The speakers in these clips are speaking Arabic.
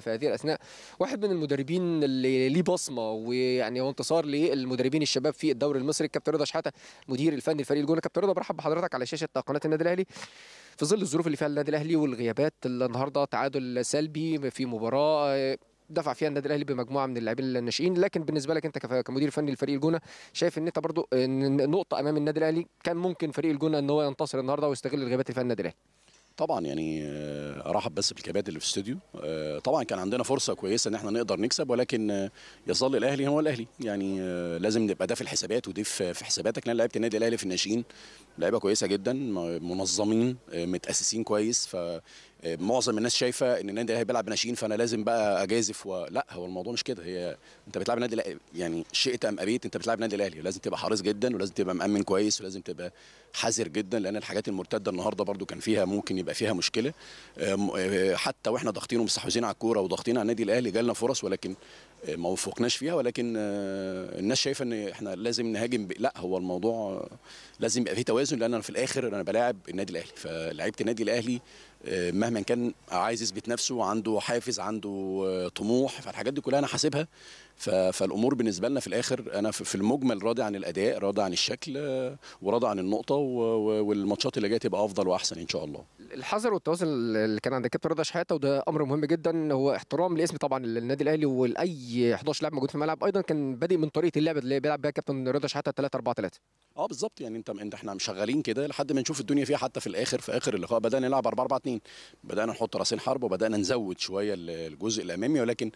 في هذه الاثناء واحد من المدربين اللي ليه بصمه ويعني هو انتصار للمدربين الشباب في الدوري المصري الكابتن رضا شحاته مدير الفني لفريق الجونه كابتن رضا برحب بحضرتك على شاشه قناه النادي الاهلي في ظل الظروف اللي فيها النادي الاهلي والغيابات النهارده تعادل سلبي في مباراه آه، دفع فيها النادي الاهلي بمجموعه من اللاعبين الناشئين لكن بالنسبه لك انت كمدير فني لفريق الجونه شايف ان انت برضو آه، نقطه امام النادي الاهلي كان ممكن فريق الجونه ان هو ينتصر النهارده ويستغل الغيابات اللي فيها النادي الاهلي طبعا يعني آه، رحب بس بالكباتن اللي في الاستوديو آه، طبعا كان عندنا فرصه كويسه ان احنا نقدر نكسب ولكن آه، يظل الاهلي هو الاهلي يعني آه، لازم نبقى ده في الحسابات ودي في حساباتك لان لعيبه النادي الاهلي في الناشئين لعيبه كويسه جدا منظمين متاسسين كويس ف معظم الناس شايفه ان النادي الاهلي بيلعب ناشئين فانا لازم بقى اجازف لا هو الموضوع مش كده هي انت بتلعب نادي الأهلي يعني شئت ام ابيت انت بتلعب نادي الاهلي لازم تبقى حريص جدا ولازم تبقى مامن كويس ولازم تبقى حذر جدا لان الحاجات المرتده النهارده برده كان فيها ممكن يبقى فيها مشكله آه، آه، حتى واحنا ضاغطين ومستحوذين على الكوره وضاغطين على النادي الاهلي جالنا فرص ولكن آه، ما وفقناش فيها ولكن آه، الناس شايفه ان احنا لازم نهاجم ب... لا هو الموضوع لازم يبقى فيه توازن لان انا في الاخر انا بلاعب النادي الاهلي فلعيبه النادي الاهلي آه، مهما كان عايز يثبت نفسه عنده حافز عنده طموح فالحاجات دي كلها انا حاسبها فالامور بالنسبه لنا في الاخر انا في المجمل راضي عن الاداء راضي عن الشكل وراضي عن النقطه والماتشات اللي جايه تبقى افضل واحسن ان شاء الله الحذر والتوازن اللي كان عند الكابتن رضا شحاته وده امر مهم جدا هو احترام لاسم طبعا النادي الاهلي ولاي اي 11 لاعب موجود في الملعب ايضا كان بادئ من طريقه اللعب اللي بيلعب بها كابتن رضا شحاته 3 4 3 اه بالظبط يعني انت انت احنا مشغلين كده لحد ما نشوف الدنيا فيها حتى في الاخر في اخر اللقاء بدانا نلعب 4 4 2 بدانا نحط راسين حرب وبدانا نزود شويه الجزء الامامي ولكن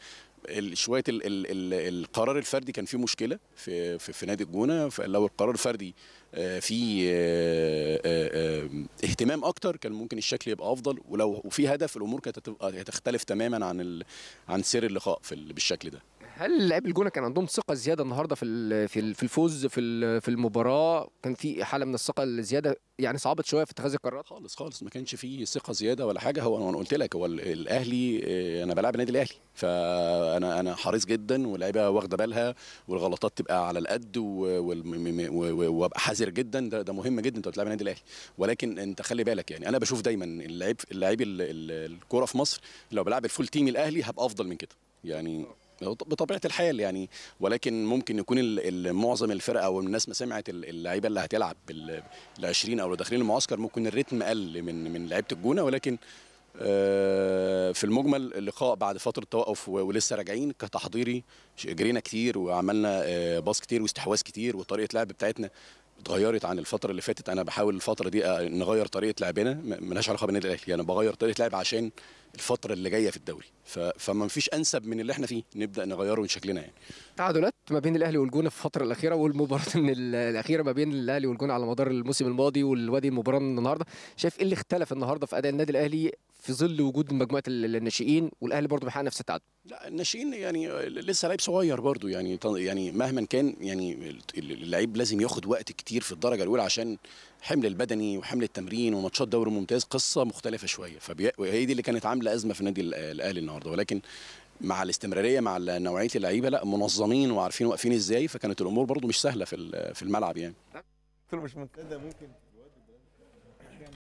شويه القرار الفردي كان فيه مشكله في في, في نادي الجونه فلو القرار الفردي آه، في آه، آه، اهتمام اكتر كان ممكن الشكل يبقى افضل ولو وفي هدف الامور كانت هتبقى هتختلف تماما عن عن سير اللقاء في بالشكل ده هل لعيب الجونه كان عندهم ثقه زياده النهارده في في الفوز في في المباراه كان في حاله من الثقه الزياده يعني صعبت شويه في اتخاذ القرارات خالص خالص ما كانش في ثقه زياده ولا حاجه هو انا قلت لك هو الاهلي آه، انا بلعب النادي الاهلي فانا انا حريص جدا واللعيبه واخده بالها والغلطات تبقى على القد وابقى حذر جدا ده, ده مهم جدا انت بتلعب النادي الاهلي ولكن انت خلي بالك يعني انا بشوف دايما اللعيب اللعيب الكوره في مصر لو بلعب الفول تيم الاهلي هبقى افضل من كده يعني آه. بطبيعه الحال يعني ولكن ممكن يكون معظم الفرقه او الناس ما سمعت اللعيبه اللي هتلعب ال 20 او اللي داخلين المعسكر ممكن الريتم قل من من لعيبه الجونه ولكن آه، في المجمل اللقاء بعد فتره توقف ولسه راجعين كتحضيري جرينا كتير وعملنا آه، باص كتير واستحواذ كتير وطريقه لعب بتاعتنا اتغيرت عن الفتره اللي فاتت انا بحاول الفتره دي آه، نغير طريقه لعبنا ملهاش علاقه بالنادي الاهلي انا يعني بغير طريقه لعب عشان الفتره اللي جايه في الدوري فما فيش انسب من اللي احنا فيه نبدا نغيره من شكلنا يعني تعادلات ما بين الاهلي والجونه في الفتره الاخيره والمباراه الاخيره ما بين الاهلي والجونه على مدار الموسم الماضي والوادي المباراه النهارده شايف ايه اللي اختلف النهارده في اداء النادي الاهلي في ظل وجود مجموعه الناشئين والاهلي برضه بيحقق نفس التعادل لا الناشئين يعني آه، لسه لعيب صغير برضه يعني يعني مهما كان يعني اللعيب لازم ياخد وقت كتير في الدرجه الاولى عشان حمل البدني وحمل التمرين وماتشات دوري ممتاز قصه مختلفه شويه فهي دي اللي كانت عامله ازمه في نادي الاهلي النهارده ولكن مع الاستمراريه مع نوعيه اللعيبه لا منظمين وعارفين واقفين ازاي فكانت الامور برضه مش سهله في في الملعب يعني مش ممكن